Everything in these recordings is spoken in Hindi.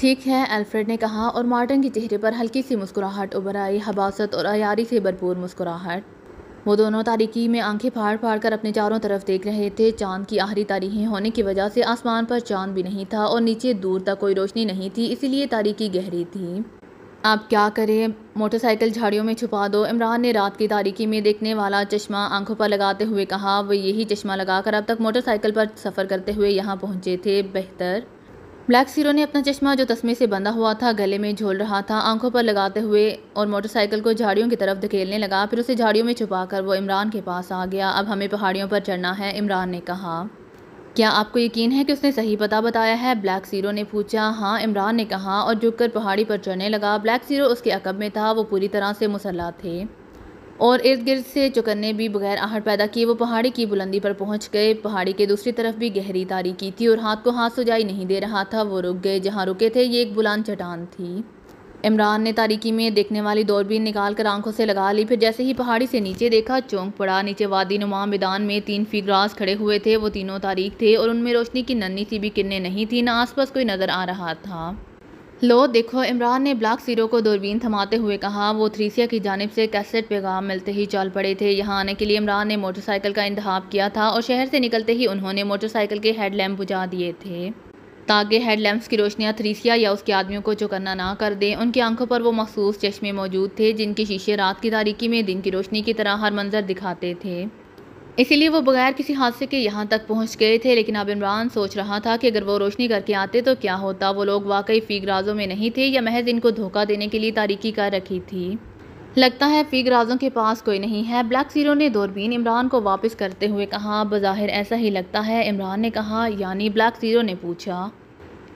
ठीक है अल्फ्रेड ने कहा और मार्टन के चेहरे पर हल्की सी मुस्कुराहट उभर आई हबासत और अयारी से भरपूर मुस्कुराहट वो दोनों तारीकी में आंखें फाड़ फाड़ कर अपने चारों तरफ देख रहे थे चांद की आहरी तारीखें होने की वजह से आसमान पर चांद भी नहीं था और नीचे दूर तक कोई रोशनी नहीं थी इसीलिए तारीकी गहरी थी आप क्या करें मोटरसाइकिल झाड़ियों में छुपा दो इमरान ने रात की तारीकी में देखने वाला चश्मा आंखों पर लगाते हुए कहा वो यही चश्मा लगाकर अब तक मोटरसाइकिल पर सफ़र करते हुए यहाँ पहुँचे थे बेहतर ब्लैक सीरो ने अपना चश्मा जो तस्मे से बंधा हुआ था गले में झोल रहा था आंखों पर लगाते हुए और मोटरसाइकिल को झाड़ियों की तरफ धकेलने लगा फिर उसे झाड़ियों में छुपाकर वो इमरान के पास आ गया अब हमें पहाड़ियों पर चढ़ना है इमरान ने कहा क्या आपको यकीन है कि उसने सही पता बताया है ब्लैक सीरो ने पूछा हाँ इमरान ने कहा और कर पहाड़ी पर चढ़ने लगा ब्लैक सीरो उसके अकब में था वो पूरी तरह से मुसल्ला थे और इर्द गिर्द से चुकन्ने भी बगैर आहट पैदा किए वो पहाड़ी की बुलंदी पर पहुंच गए पहाड़ी के दूसरी तरफ भी गहरी तारीकी थी और हाथ को हाथ सुझाई नहीं दे रहा था वो रुक गए जहाँ रुके थे ये एक बुलंद चटान थी इमरान ने तारीकी में देखने वाली दौरबीन निकाल कर आंखों से लगा ली फिर जैसे ही पहाड़ी से नीचे देखा चौंक पड़ा नीचे वादी नुमा मैदान में तीन फीग्रास खड़े हुए थे वो तीनों तारीख थे और उनमें रोशनी की नन्नी सी भी किरने नहीं थी ना आसपास कोई नज़र आ रहा था लो देखो इमरान ने ब्लैक सीरो को दूरबीन थमाते हुए कहा वो थ्रीसिया की जानब से कैसेट पैगाम मिलते ही चल पड़े थे यहाँ आने के लिए इमरान ने मोटरसाइकिल का इंतहा किया था और शहर से निकलते ही उन्होंने मोटरसाइकिल के हेड लैम्प बुझा दिए थे ताकि हेड लैम्प्स की रोशनियाँ थ्रीसिया या उसके आदमियों को चौकन्ना ना कर दें उनकी आंखों पर वो मखसूस चश्मे मौजूद थे जिनके शीशे रात की तारीकी में दिन की रोशनी की तरह हर मंजर दिखाते थे इसीलिए वो बगैर किसी हादसे के यहाँ तक पहुँच गए थे लेकिन अब इमरान सोच रहा था कि अगर वो रोशनी करके आते तो क्या होता वो लोग वाकई फीगराजों में नहीं थे या महज इनको धोखा देने के लिए तारीकी कर रखी थी लगता है फीगराजों के पास कोई नहीं है ब्लैक सीरो ने दूरबीन इमरान को वापस करते हुए कहा बज़ाहिर ऐसा ही लगता है इमरान ने कहा यानी ब्लैक सीरो ने पूछा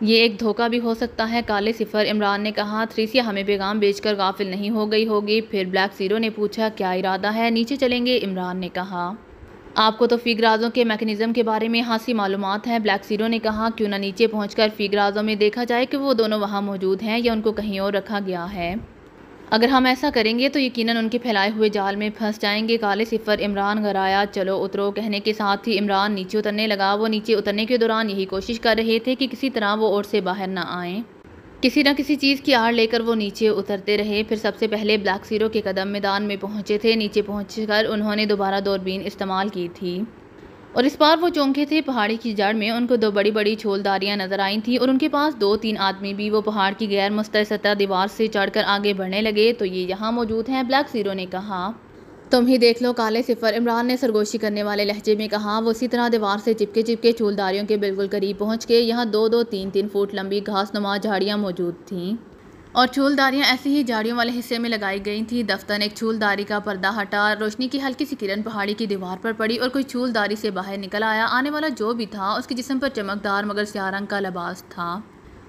ये एक धोखा भी हो सकता है काले सिफर इमरान ने कहा थ्रीसिया हमें पैगाम बेचकर गाफिल नहीं हो गई होगी फिर ब्लैक सीरो ने पूछा क्या इरादा है नीचे चलेंगे इमरान ने कहा आपको तो फिगराजों के मैकेनिज़्म के बारे में हाँसी मालूम हैं ब्लैक सीरो ने कहा क्यों ना नीचे पहुंचकर फिगराजों में देखा जाए कि वो दोनों वहाँ मौजूद हैं या उनको कहीं और रखा गया है अगर हम ऐसा करेंगे तो यकीनन उनके फैलाए हुए जाल में फंस जाएंगे काले सिफर इमरान घर आया चलो उतरो कहने के साथ ही इमरान नीचे उतरने लगा वो नीचे उतरने के दौरान यही कोशिश कर रहे थे कि किसी तरह वो और से बाहर ना आएँ किसी न किसी चीज़ की आड़ लेकर वो नीचे उतरते रहे फिर सबसे पहले ब्लैक सीरो के कदम मैदान में पहुंचे थे नीचे पहुंचकर उन्होंने दोबारा दूरबीन इस्तेमाल की थी और इस बार वो चौंके थे पहाड़ी की जड़ में उनको दो बड़ी बड़ी छोलदारियाँ नज़र आई थीं और उनके पास दो तीन आदमी भी वो पहाड़ की गैर सतह दीवार से चढ़कर आगे बढ़ने लगे तो ये यहाँ मौजूद हैं ब्लैक सीरो ने कहा तुम ही देख लो काले सिफर इमरान ने सरगोशी करने वाले लहजे में कहा वो इसी तरह दीवार से चिपके चिपके चूलदारियों के बिल्कुल करीब पहुंच के यहाँ दो दो तीन तीन फुट लंबी घास नुमा झाड़ियाँ मौजूद थीं और छूलदारियाँ ऐसी ही झाड़ियों वाले हिस्से में लगाई गई थी दफ्तर ने एक छूलदारी का पर्दा हटा रोशनी की हल्की सी किरण पहाड़ी की दीवार पर पड़ी और कोई छूलदारी से बाहर निकल आया आने वाला जो भी था उसके जिसम पर चमकदार मगर स्या रंग का लबास था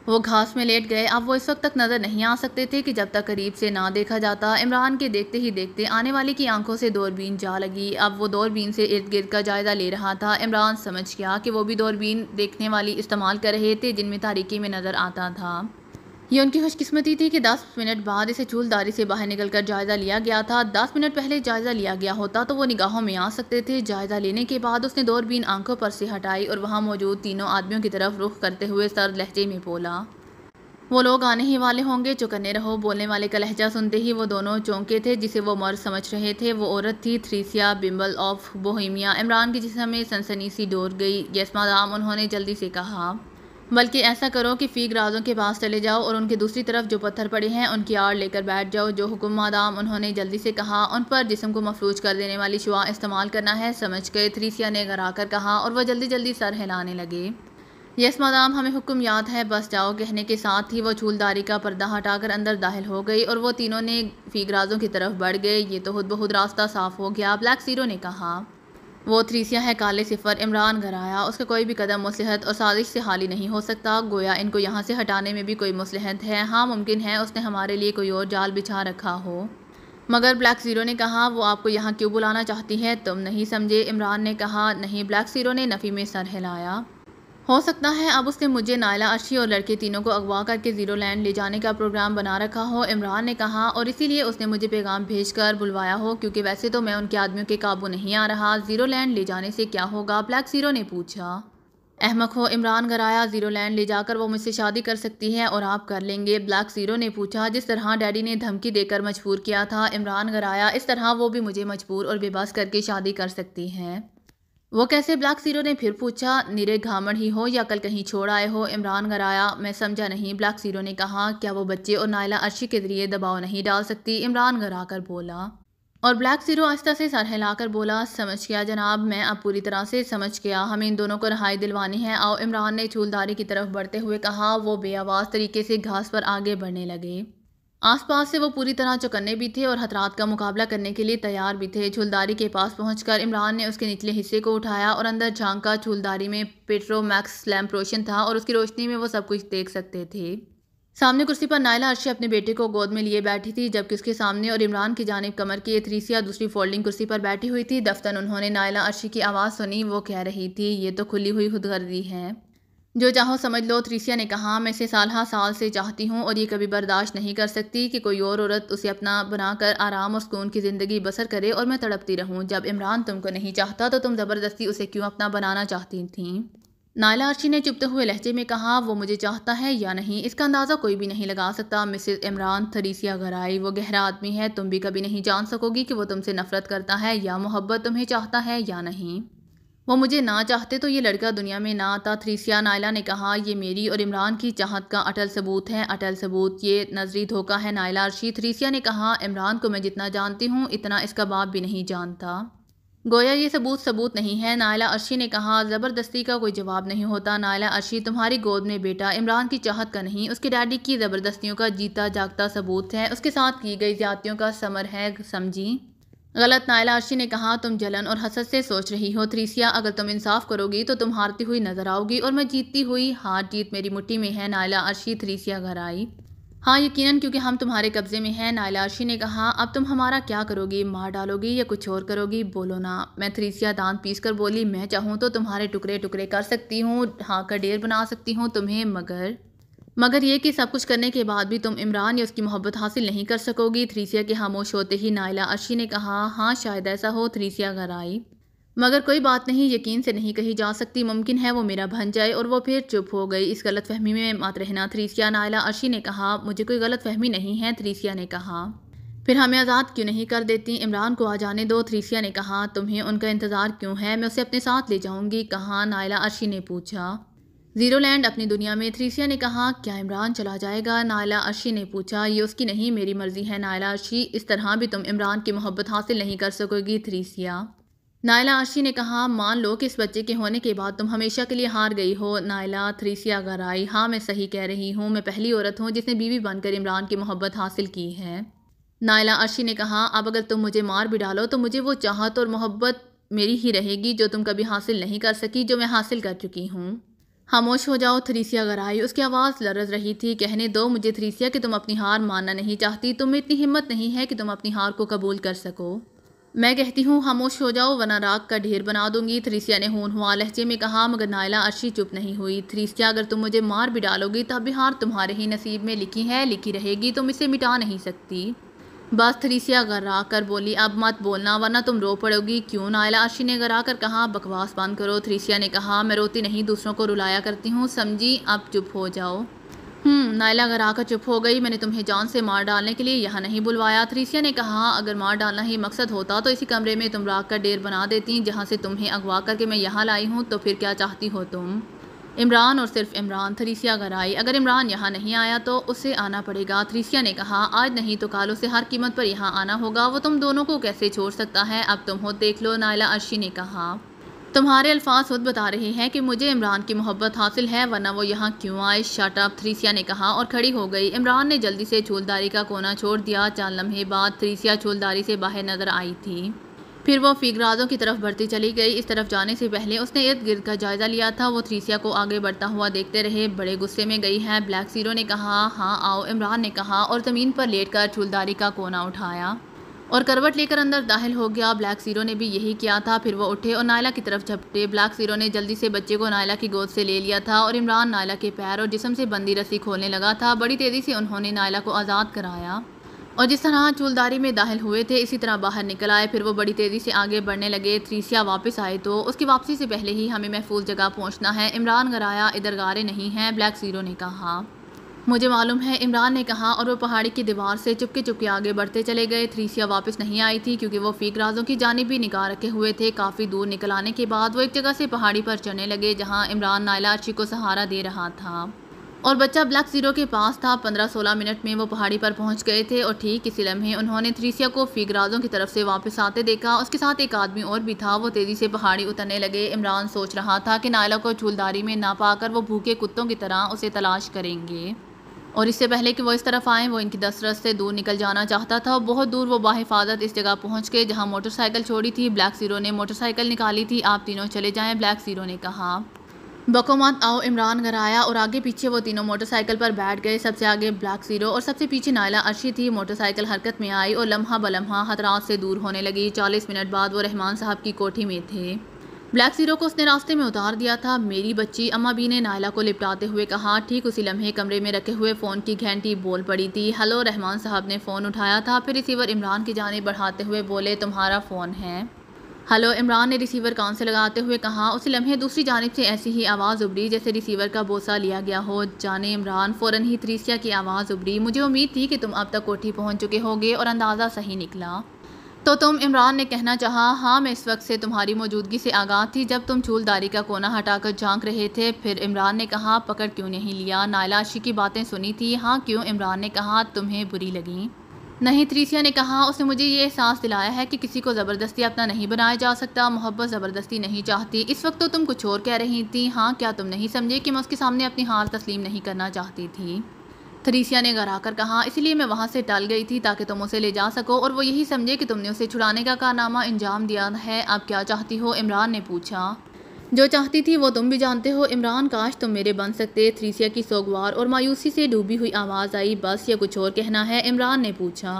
वो घास में लेट गए अब वो इस वक्त तक नज़र नहीं आ सकते थे कि जब तक करीब से ना देखा जाता इमरान के देखते ही देखते आने वाले की आंखों से दौरबीन जा लगी अब वो दौरबीन से इर्द गिर्द का जायज़ा ले रहा था इमरान समझ गया कि वो भी दौरबीन देखने वाली इस्तेमाल कर रहे थे जिनमें तारीकी में नज़र आता था ये उनकी खुशकिस्मती थी कि 10 मिनट बाद इसे झूलदारी से बाहर निकलकर जायज़ा लिया गया था 10 मिनट पहले जायज़ा लिया गया होता तो वो निगाहों में आ सकते थे जायज़ा लेने के बाद उसने दूरबीन आंखों पर से हटाई और वहाँ मौजूद तीनों आदमियों की तरफ रुख करते हुए सर लहजे में बोला वो लोग आने ही वाले होंगे चौकन्ने रहो बोलने वाले का लहजा सुनते ही वो दोनों चौंके थे जिसे वो मर्द समझ रहे थे वो औरत थी थ्रीसिया बिम्बल ऑफ बोहिमिया इमरान के जिसमें सनसनी सी डोर गई यस्मा दाम उन्होंने जल्दी से कहा बल्कि ऐसा करो कि फीक राजों के पास चले जाओ और उनके दूसरी तरफ जो पत्थर पड़े हैं उनकी आड़ लेकर बैठ जाओ जो हुक्म मादाम उन्होंने जल्दी से कहा उन पर जिसम को मफलूज कर देने वाली शुआ इस्तेमाल करना है समझ गए थ्रीसिया ने घर कर कहा और वह जल्दी जल्दी सर हिलाने लगे यस मादाम हमें हुक्म याद है बस जाओ कहने के साथ ही वो झूलदारी का पर्दा हटाकर अंदर दाखिल हो गई और वो तीनों ने राजों की तरफ बढ़ गए ये तो खुद बहुत रास्ता साफ हो गया ब्लैक सीरो ने कहा वो थ्रीसिया है काले सिफर इमरान घर आया उसका कोई भी कदम मुसलहत और साजिश से हाली नहीं हो सकता गोया इनको यहाँ से हटाने में भी कोई मुसलहत है हाँ मुमकिन है उसने हमारे लिए कोई और जाल बिछा रखा हो मगर ब्लैक सीरो ने कहा वो आपको यहाँ क्यों बुलाना चाहती है तुम नहीं समझे इमरान ने कहा नहीं ब्लैक सीरो ने नफ़ी में सर हिलाया हो सकता है अब उसने मुझे नायला अशी और लड़के तीनों को अगवा करके ज़ीरो लैंड ले जाने का प्रोग्राम बना रखा हो इमरान ने कहा और इसीलिए उसने मुझे पैगाम भेजकर बुलवाया हो क्योंकि वैसे तो मैं उनके आदमियों के काबू नहीं आ रहा ज़ीरो लैंड ले जाने से क्या होगा ब्लैक ज़ीरो ने पूछा अहमक हो इमरान घर आया ज़ीरो लैंड ले जाकर वो मुझसे शादी कर सकती है और आप कर लेंगे ब्लैक ज़ीरो ने पूछा जिस तरह डैडी ने धमकी देकर मजबूर किया था इमरान घर आया इस तरह वो भी मुझे मजबूर और बेबस करके शादी कर सकती हैं वो कैसे ब्लैक सीरो ने फिर पूछा नीरे घामड़ ही हो या कल कहीं छोड़ आए हो इमरान घर आया मैं समझा नहीं ब्लैक सीरो ने कहा क्या वो बच्चे और नायला अर्शी के जरिए दबाव नहीं डाल सकती इमरान घर आकर बोला और ब्लैक सीरो आस्था से सर हिलाकर बोला समझ गया जनाब मैं अब पूरी तरह से समझ गया हमें इन दोनों को रहाई दिलवानी है और इमरान ने चूलदारी की तरफ बढ़ते हुए कहा वो बेआवाज़ तरीके से घास पर आगे बढ़ने लगे आसपास से वो पूरी तरह चौकन्ने भी थे और हथरात का मुकाबला करने के लिए तैयार भी थे झूलदारी के पास पहुंचकर इमरान ने उसके निचले हिस्से को उठाया और अंदर झांका झूलदारी में पेट्रोमैक्स लैम्प रोशन था और उसकी रोशनी में वो सब कुछ देख सकते थे सामने कुर्सी पर नायला अर्शी अपने बेटे को गोद में लिए बैठी थी जबकि उसके सामने और इमरान की जानब कमर की थ्रीसिया दूसरी फोल्डिंग कुर्सी पर बैठी हुई थी दफ्तर उन्होंने नायला अर्शी की आवाज़ सुनी वो कह रही थी ये तो खुली हुई खुदगर्दी है जो चाहो समझ लो त्रिसिया ने कहा मैं इसे साल हाँ साल से चाहती हूँ और ये कभी बर्दाश्त नहीं कर सकती कि कोई और औरत उसे अपना बनाकर आराम और सुकून की ज़िंदगी बसर करे और मैं तड़पती रहूँ जब इमरान तुमको नहीं चाहता तो तुम ज़बरदस्ती उसे क्यों अपना बनाना चाहती थी नायला अर्शी ने चुपते हुए लहजे में कहा वो मुझे चाहता है या नहीं इसका अंदाज़ा कोई भी नहीं लगा सकता मिसेस इमरान थरीसिया घर आई वो गहरा आदमी है तुम भी कभी नहीं जान सकोगी कि वो तुमसे नफरत करता है या मोहब्बत तुम्हें चाहता है या नहीं वो मुझे ना चाहते तो ये लड़का दुनिया में ना आता थ्रीसिया नायला ने कहा ये मेरी और इमरान की चाहत का अटल सबूत है अटल सबूत ये नजरी धोखा है नायला अर्शी थ्रीसिया ने कहा इमरान को मैं जितना जानती हूँ इतना इसका बाप भी नहीं जानता गोया ये सबूत सबूत नहीं है नायला अर्शी ने कहा ज़बरदस्ती का कोई जवाब नहीं होता नायला अर्शी तुम्हारी गोद में बेटा इमरान की चाहत का नहीं उसके डैडी की ज़बरदस्तियों का जीता जागता सबूत है उसके साथ की गई ज्यादतियों का समर है समझी गलत नायला अर्शी ने कहा तुम जलन और हसद से सोच रही हो थ्रीसिया अगर तुम इंसाफ करोगी तो तुम हारती हुई नजर आओगी और मैं जीतती हुई हार जीत मेरी मुट्ठी में है नायला अर्शी थ्रीसिया घर आई हाँ यकीनन क्योंकि हम तुम्हारे कब्जे में हैं नायला अर्शी ने कहा अब तुम हमारा क्या करोगी मार डालोगी या कुछ और करोगी बोलो ना मैं थ्रीसिया दांत पीस कर बोली मैं चाहूँ तो तुम्हारे टुकड़े टुकड़े कर सकती हूँ हाँ का डेर बना सकती हूँ तुम्हें मगर मगर ये कि सब कुछ करने के बाद भी तुम इमरान या उसकी मोहब्बत हासिल नहीं कर सकोगी थ्रीसिया के खामोश होते ही नायला अर्शी ने कहा हाँ शायद ऐसा हो थ्रीसिया घर आई मगर कोई बात नहीं यकीन से नहीं कही जा सकती मुमकिन है वो मेरा भन जाए और वो फिर चुप हो गई इस गलत फहमी में मत रहना थ्रीसिया नायला अर्शी ने कहा मुझे कोई गलत फहमी नहीं है थ्रीसिया ने कहा फिर हमें आज़ाद क्यों नहीं कर देती इमरान को आ जाने दो थ्रीसिया ने कहा तुम्हें उनका इंतज़ार क्यों है मैं उसे अपने साथ ले जाऊँगी कहा नायला अर्शी ने पूछा ज़ीरो लैंड अपनी दुनिया में थ्रीसिया ने कहा क्या इमरान चला जाएगा नायला अर्शी ने पूछा ये उसकी नहीं मेरी मर्जी है नायला अर्शी इस तरह भी तुम इमरान की मोहब्बत हासिल नहीं कर सकोगी थ्रीसिया नायला अर्शी ने कहा मान लो कि इस बच्चे के होने के बाद तुम हमेशा के लिए हार गई हो नायला थ्रीसिया घर आई हाँ मैं सही कह रही हूँ मैं पहली औरत हूँ जिसने बीवी बनकर इमरान की मोहब्बत हासिल की है नायला अर्शी ने कहा अब अगर तुम मुझे मार भी डालो तो मुझे वो चाहत और मोहब्बत मेरी ही रहेगी जो तुम कभी हासिल नहीं कर सकी जो मैं हासिल कर चुकी हूँ खामोश हो जाओ थ्रीसिया आई उसकी आवाज़ लरज रही थी कहने दो मुझे थ्रीसिया कि तुम अपनी हार मानना नहीं चाहती तुम इतनी हिम्मत नहीं है कि तुम अपनी हार को कबूल कर सको मैं कहती हूँ खामोश हो जाओ वरना राग का ढेर बना दूंगी थ्रीसिया ने हून हुआ लहजे में कहा मगर नायला अर्शी चुप नहीं हुई थ्रीसिया अगर तुम मुझे मार भी डालोगी तब भी हार तुम्हारे ही नसीब में लिखी है लिखी रहेगी तुम इसे मिटा नहीं सकती बस थरीसिया घरा कर बोली अब मत बोलना वरना तुम रो पड़ोगी क्यों नायला अर्शी ने घरा कर कहा बकवास बंद करो थरीसिया ने कहा मैं रोती नहीं दूसरों को रुलाया करती हूँ समझी अब चुप हो जाओ हम्म, नायला घर आकर चुप हो गई मैंने तुम्हें जान से मार डालने के लिए यहाँ नहीं बुलवाया थ्रीसिया ने कहा अगर मार डालना ही मकसद होता तो इसी कमरे में तुम राख कर डेर बना देती जहाँ से तुम्हें अगवा करके मैं यहाँ लाई हूँ तो फिर क्या चाहती हो तुम इमरान और सिर्फ इमरान थ्रीसिया घर आई अगर इमरान यहाँ नहीं आया तो उसे आना पड़ेगा थ्रीसिया ने कहा आज नहीं तो कालो से हर कीमत पर यहाँ आना होगा वो तुम दोनों को कैसे छोड़ सकता है अब तुम हो देख लो नायला अर्शी ने कहा तुम्हारे अल्फाज खुद बता रहे हैं कि मुझे इमरान की मोहब्बत हासिल है वरना वो यहाँ क्यों आए शाटाप थ्रीसिया ने कहा और खड़ी हो गई इमरान ने जल्दी से छोलदारी का कोना छोड़ दिया चार लम्हे बाद थ्रीसिया छोलदारी से बाहर नजर आई थी फिर वो फिगराजों की तरफ बढ़ती चली गई इस तरफ जाने से पहले उसने इर्द गिर्द का जायज़ा लिया था वो थ्रीसिया को आगे बढ़ता हुआ देखते रहे बड़े गुस्से में गई हैं ब्लैक सीरो ने कहा हाँ आओ इमरान ने कहा और ज़मीन पर लेट कर चूलदारी का कोना उठाया और करवट लेकर अंदर दाखिल हो गया ब्लैक सीरो ने भी यही किया था फिर वो उठे और नायला की तरफ झपटे ब्लैक सीरो ने जल्दी से बच्चे को नायला की गोद से ले लिया था और इमरान नायला के पैर और जिसम से बंदी रस्सी खोलने लगा था बड़ी तेज़ी से उन्होंने नायला को आज़ाद कराया और जिस तरह चूलदारी में दाखिल हुए थे इसी तरह बाहर निकल आए फिर वो बड़ी तेज़ी से आगे बढ़ने लगे थ्रीसिया वापस आए तो उसकी वापसी से पहले ही हमें महफूज जगह पहुँचना है इमरान गराया इधर गारे नहीं हैं ब्लैक सीरो ने कहा मुझे मालूम है इमरान ने कहा और वो पहाड़ी की दीवार से चुपके चुपके आगे बढ़ते चले गए थ्रीसिया वापस नहीं आई थी क्योंकि वो फीक राजों की जानब भी निकाह रखे हुए थे काफ़ी दूर निकल आने के बाद वो एक जगह से पहाड़ी पर चढ़ने लगे जहाँ इमरान नायला अर्ची को सहारा दे रहा था और बच्चा ब्लैक ज़ीरो के पास था पंद्रह सोलह मिनट में वो पहाड़ी पर पहुंच गए थे और ठीक इसी लम्हे उन्होंने थ्रीसिया को फिगराजों की तरफ से वापस आते देखा उसके साथ एक आदमी और भी था वो तेज़ी से पहाड़ी उतरने लगे इमरान सोच रहा था कि नायला को झूलदारी में ना पाकर वो भूखे कुत्तों की तरह उसे तलाश करेंगे और इससे पहले कि वो इस तरफ आएँ वो इनकी दसरस से दूर निकल जाना चाहता था और बहुत दूर वो बाहिफाजत इस जगह पहुँच गए जहाँ मोटरसाइकिल छोड़ी थी ब्लैक ज़ीरो ने मोटरसाइकिल निकाली थी आप तीनों चले जाएँ ब्लैक ज़ीरो ने कहा बकोमत आओ इमरान घर आया और आगे पीछे वो तीनों मोटरसाइकिल पर बैठ गए सबसे आगे ब्लैक ज़ीरो और सबसे पीछे नायला अर्शी थी मोटरसाइकिल हरकत में आई और लम्हा बलम्हा हतरात से दूर होने लगी चालीस मिनट बाद वो रहमान साहब की कोठी में थे ब्लैक ज़ीरो को उसने रास्ते में उतार दिया था मेरी बच्ची अम्मा बी ने नायला को लिपटाते हुए कहा ठीक उसी लम्हे कमरे में रखे हुए फ़ोन की घंटी बोल पड़ी थी हेलो रहमान साहब ने फ़ोन उठाया था फिर रिसीवर इमरान की जाने बढ़ाते हुए बोले तुम्हारा फ़ोन है हेलो इमरान ने रिसीवर कान से लगाते हुए कहा उस लम्हे दूसरी जानब से ऐसी ही आवाज़ उभरी जैसे रिसीवर का बोसा लिया गया हो जाने इमरान फ़ौर ही त्रीसिया की आवाज़ उभरी मुझे उम्मीद थी कि तुम अब तक कोठी पहुँच चुके होगे और अंदाज़ा सही निकला तो तुम इमरान ने कहना चाहा हाँ मैं इस वक्त से तुम्हारी मौजूदगी से आगाह थी जब तुम चूलदारी का कोना हटाकर झांक रहे थे फिर इमरान ने कहा पकड़ क्यों नहीं लिया नायलाशी की बातें सुनी थी हाँ क्यों इमरान ने कहा तुम्हें बुरी लगी नहीं त्रीसिया ने कहा उसने मुझे ये एहसास दिलाया है कि किसी को ज़बरदस्ती अपना नहीं बनाया जा सकता मोहब्बत ज़बरदस्ती नहीं चाहती इस वक्त तो तुम कुछ और कह रही थी हाँ क्या तुम नहीं समझे कि मैं उसके सामने अपनी हार तस्लीम नहीं करना चाहती थी थ्रीसिया ने घर आकर कहा इसलिए मैं वहाँ से टल गई थी ताकि तुम उसे ले जा सको और वो यही समझे कि तुमने उसे छुड़ाने का कारनामा अंजाम दिया है आप क्या चाहती हो इमरान ने पूछा जो चाहती थी वो तुम भी जानते हो इमरान काश तुम मेरे बन सकते थ्रीसिया की सोगवार और मायूसी से डूबी हुई आवाज़ आई बस या कुछ और कहना है इमरान ने पूछा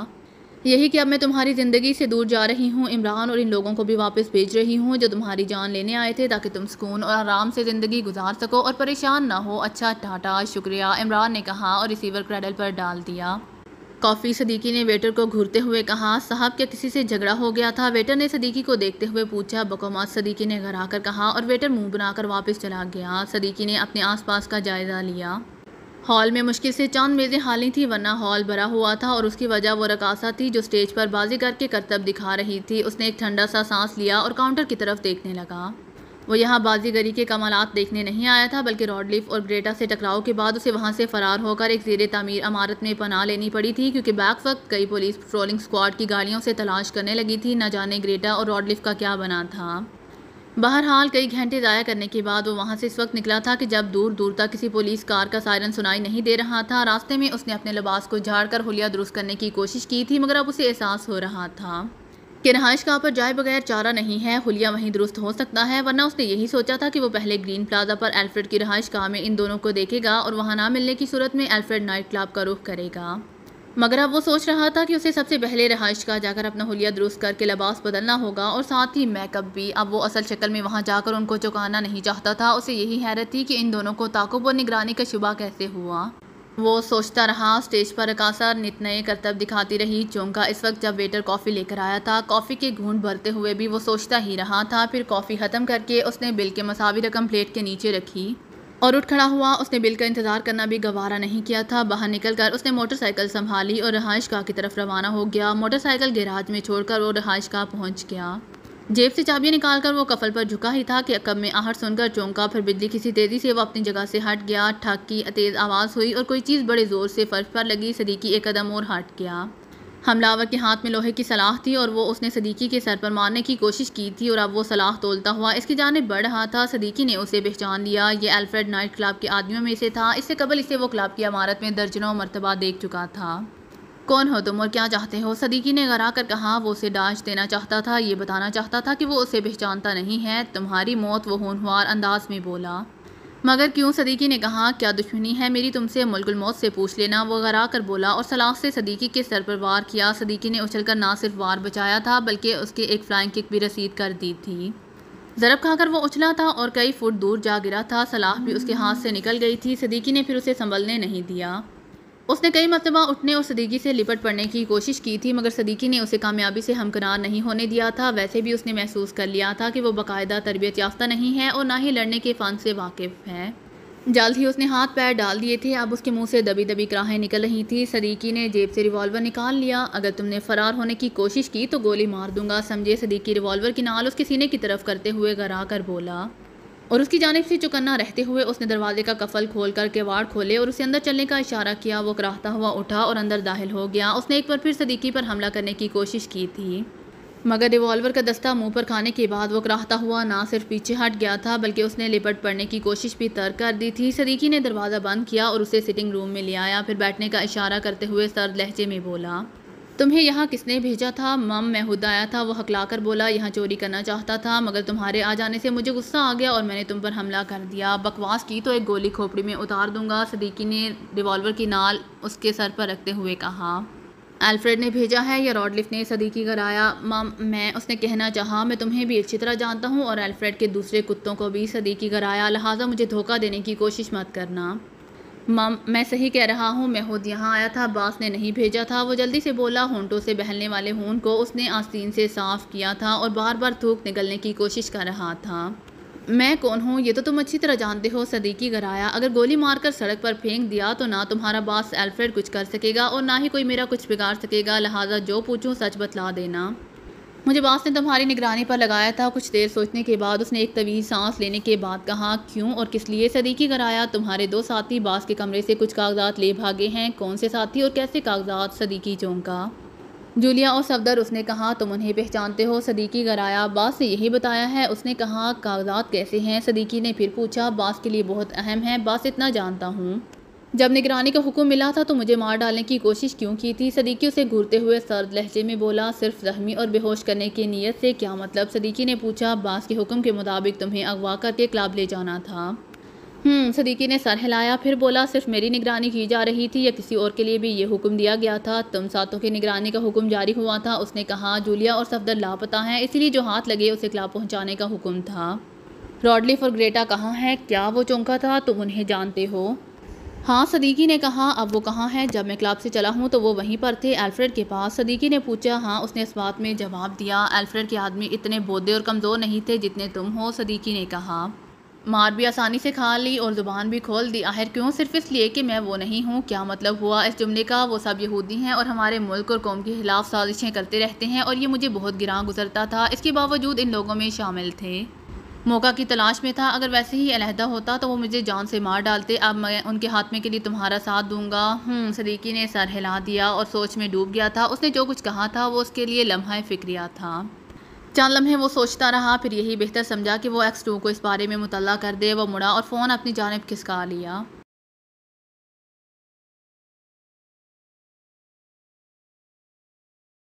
यही कि अब मैं तुम्हारी ज़िंदगी से दूर जा रही हूँ इमरान और इन लोगों को भी वापस भेज रही हूँ जो तुम्हारी जान लेने आए थे ताकि तुम सुकून और आराम से ज़िंदगी गुजार सको और परेशान ना हो अच्छा टाटा शुक्रिया इमरान ने कहा और रिसीवर क्रेडल पर डाल दिया कॉफ़ी सदीकी ने वेटर को घूरते हुए कहा साहब क्या किसी से झगड़ा हो गया था वेटर ने सदीकी को देखते हुए पूछा बकौमात सदीकी ने घर आकर कहा और वेटर मुंह बनाकर वापस चला गया सदीकी ने अपने आसपास का जायज़ा लिया हॉल में मुश्किल से चांद मेज़ें हाली थी वरना हॉल भरा हुआ था और उसकी वजह वो रकासा थी जो स्टेज पर बाजी करके करतब दिखा रही थी उसने एक ठंडा सा सांस लिया और काउंटर की तरफ देखने लगा वो यहाँ बाजीगरी के कमालत देखने नहीं आया था बल्कि रॉडलिफ और ग्रेटा से टकराव के बाद उसे वहाँ से फरार होकर एक जेर तमीर अमारत में पनाह लेनी पड़ी थी क्योंकि बैक वक्त कई पुलिस पेट्रोलिंग स्क्वाड की गाड़ियों से तलाश करने लगी थी न जाने ग्रेटा और रॉडलिफ का क्या बना था बहरहाल कई घंटे ज़ाया करने के बाद वो वहाँ से इस वक्त निकला था कि जब दूर दूर तक किसी पुलिस कार का सायरन सुनाई नहीं दे रहा था रास्ते में उसने अपने लिबास को झाड़कर हुलिया दुरुस्त करने की कोशिश की थी मगर अब उसे एहसास हो रहा था कि रहाइश कहाँ पर जाए बगैर चारा नहीं है हुलिया वहीं दुरुस्त हो सकता है वरना उसने यही सोचा था कि वो पहले ग्रीन प्लाजा पर एल्फ्रेड की रहाइश कहाँ में इन दोनों को देखेगा और वहाँ ना मिलने की सूरत में एल्फ्रेड नाइट क्लब का रुख करेगा मगर अब वो सोच रहा था कि उसे सबसे पहले रहाइश का जाकर अपना हुलिया दुरुस्त करके लबास बदलना होगा और साथ ही मेकअप भी अब वो असल शक्ल में वहाँ जाकर उनको चुकाना नहीं चाहता था उसे यही हैरत थी कि इन दोनों को ताकुब और निगरानी का शुबा कैसे हुआ वो सोचता रहा स्टेज पर रकासा नित नए करतब दिखाती रही चौंका इस वक्त जब वेटर कॉफ़ी लेकर आया था कॉफ़ी के घूंढ भरते हुए भी वो सोचता ही रहा था फिर कॉफ़ी ख़त्म करके उसने बिल के मसावी रकम प्लेट के नीचे रखी और उठ खड़ा हुआ उसने बिल का इंतज़ार करना भी गवारा नहीं किया था बाहर निकलकर उसने मोटरसाइकिल संभाली और रहाइश गाह की तरफ रवाना हो गया मोटरसाइकिल गैराज में छोड़कर वो रहाइश गाह पहुँच गया जेब से चाबियां निकालकर वो कफल पर झुका ही था कि अकब में आहट सुनकर चौंका फिर बिजली किसी तेज़ी से वह अपनी जगह से हट गया ठक की तेज़ आवाज़ हुई और कोई चीज़ बड़े ज़ोर से फर्श पर लगी सदीकी एक कदम और हट गया हमलावर के हाथ में लोहे की सलाह थी और वो उसने सदीकी के सर पर मारने की कोशिश की थी और अब वो सलाह तोलता हुआ इसकी जानब बढ़ रहा था सदीकी ने उसे पहचान लिया ये अल्फ्रेड नाइट क्लब के आदमियों में से था इससे कबल इसे वो क्लब की इमारत में दर्जनों मरतबा देख चुका था कौन हो तुम और क्या चाहते हो सदीकी ने गरा कर कहा वो उसे डांच देना चाहता था ये बताना चाहता था कि वो उसे पहचानता नहीं है तुम्हारी मौत वो होनहार अंदाज में बोला मगर क्यों सदीकी ने कहा क्या दुश्मनी है मेरी तुमसे मुल्कुल मौत से पूछ लेना वो गरा कर बोला और सलाख से सदीकी के सर पर वार किया सदीकी ने उछलकर ना सिर्फ वार बचाया था बल्कि उसके एक फ्लाइंग किक भी रसीद कर दी थी ज़रब खाकर वो उछला था और कई फुट दूर जा गिरा था सलाह भी उसके हाथ से निकल गई थी सदीकी ने फिर उसे संभलने नहीं दिया उसने कई मरतबा उठने और सदीकी से लिपट पड़ने की कोशिश की थी मगर सदीकी ने उसे कामयाबी से हमकरार नहीं होने दिया था वैसे भी उसने महसूस कर लिया था कि वो बाकायदा तरबियत याफ्ता नहीं है और ना ही लड़ने के फ़न से वाकिफ़ है जल्द ही उसने हाथ पैर डाल दिए थे अब उसके मुंह से दबी दबी कराहें निकल रही थी सदीकी ने जेब से रिवॉल्वर निकाल लिया अगर तुमने फ़रार होने की कोशिश की तो गोली मार दूंगा समझे सदीकी रिवॉल्वर की नाल उसके सीने की तरफ करते हुए गरा कर बोला और उसकी जानब से चुकन्ना रहते हुए उसने दरवाजे का कफल खोल कर केवाड़ खोले और उसे अंदर चलने का इशारा किया वो कराहता हुआ उठा और अंदर दाखिल हो गया उसने एक बार फिर सदीकी पर हमला करने की कोशिश की थी मगर रिवॉल्वर का दस्ता मुंह पर खाने के बाद वो कराहता हुआ ना सिर्फ पीछे हट गया था बल्कि उसने लिपट पड़ने की कोशिश भी तर कर दी थी सदीकी ने दरवाज़ा बंद किया और उसे सिटिंग रूम में ले आया फिर बैठने का इशारा करते हुए सर्द लहजे में बोला तुम्हें यहाँ किसने भेजा था मम मैं खुद आया था वो हकलाकर बोला यहाँ चोरी करना चाहता था मगर तुम्हारे आ जाने से मुझे गुस्सा आ गया और मैंने तुम पर हमला कर दिया बकवास की तो एक गोली खोपड़ी में उतार दूंगा सदीकी ने रिवॉल्वर की नाल उसके सर पर रखते हुए कहा एल्फ्रेड ने भेजा है या रॉडलिफ ने सदीकी कराया मम मैं उसने कहना चाहा मैं तुम्हें भी अच्छी तरह जानता हूँ और एल्फ्रेड के दूसरे कुत्तों को भी सदीकी कराया लिहाजा मुझे धोखा देने की कोशिश मत करना मम मैं सही कह रहा हूँ मैं खुद यहाँ आया था बास ने नहीं भेजा था वो जल्दी से बोला होंटों से बहलने वाले हून को उसने आस्तीन से साफ़ किया था और बार बार थूक निकलने की कोशिश कर रहा था मैं कौन हूँ ये तो तुम अच्छी तरह जानते हो सदीकी गराया अगर गोली मारकर सड़क पर फेंक दिया तो ना तुम्हारा बास एल्फ्रेड कुछ कर सकेगा और ना ही कोई मेरा कुछ बिगाड़ सकेगा लिहाजा जो पूछूँ सच बतला देना मुझे बास ने तुम्हारी निगरानी पर लगाया था कुछ देर सोचने के बाद उसने एक तवीज़ सांस लेने के बाद कहा क्यों और किस लिए सदीकी कराया तुम्हारे दो साथी बास के कमरे से कुछ कागजात ले भागे हैं कौन से साथी और कैसे कागजात सदीकी चौंका जूलिया और सफदर उसने कहा तुम उन्हें पहचानते हो सदीकी गराया बास ने यही बताया है उसने कहा कागजात कैसे हैं सदीकी ने फिर पूछा बास के लिए बहुत अहम है बास इतना जानता हूँ जब निगरानी का हुक्म मिला था तो मुझे मार डालने की कोशिश क्यों की थी सदीकी उसे घूरते हुए सर्द लहजे में बोला सिर्फ जख्मी और बेहोश करने की नीयत से क्या मतलब सदीकी ने पूछा अब्बास के हुक्म के मुताबिक तुम्हें अगवा करके क्लब ले जाना था हम्म सदीकी ने सर हिलाया फिर बोला सिर्फ मेरी निगरानी की जा रही थी या किसी और के लिए भी ये हुक्म दिया गया था तुम सातों की निगरानी का हुक्म जारी हुआ था उसने कहा जूलिया और सफदर लापता हैं इसीलिए जो हाथ लगे उसे क्लब पहुंचाने का हुक्म था रॉडलिफ और ग्रेटा कहाँ है क्या वो चौंका था तुम उन्हें जानते हो हाँ सदीकी ने कहा अब वो कहाँ है जब मैं क्लब से चला हूँ तो वो वहीं पर थे एल्फ्रेड के पास सदीकी ने पूछा हाँ उसने इस बात में जवाब दिया एल्फ्रेड के आदमी इतने बोधे और कमज़ोर नहीं थे जितने तुम हो सदीकी ने कहा मार भी आसानी से खा ली और ज़ुबान भी खोल दी आखिर क्यों सिर्फ इसलिए कि मैं वो नहीं हूँ क्या मतलब हुआ इस जुमले का वो सब यहूदी हैं और हमारे मुल्क और कौम के खिलाफ साजिशें करते रहते हैं और ये मुझे बहुत गिरा गुजरता था इसके बावजूद इन लोगों में शामिल थे मौका की तलाश में था अगर वैसे ही अलहदा होता तो वो मुझे जान से मार डालते अब मैं उनके हाथ में के लिए तुम्हारा साथ दूंगा हूँ हम्म, सदीकी ने सर हिला दिया और सोच में डूब गया था उसने जो कुछ कहा था वो उसके लिए लम्हा फिक्रिया था चंद लम्हे वो सोचता रहा फिर यही बेहतर समझा कि वो एक्स टू को इस बारे में मुतला कर दे वो मुड़ा और फ़ोन अपनी जानब खिसका लिया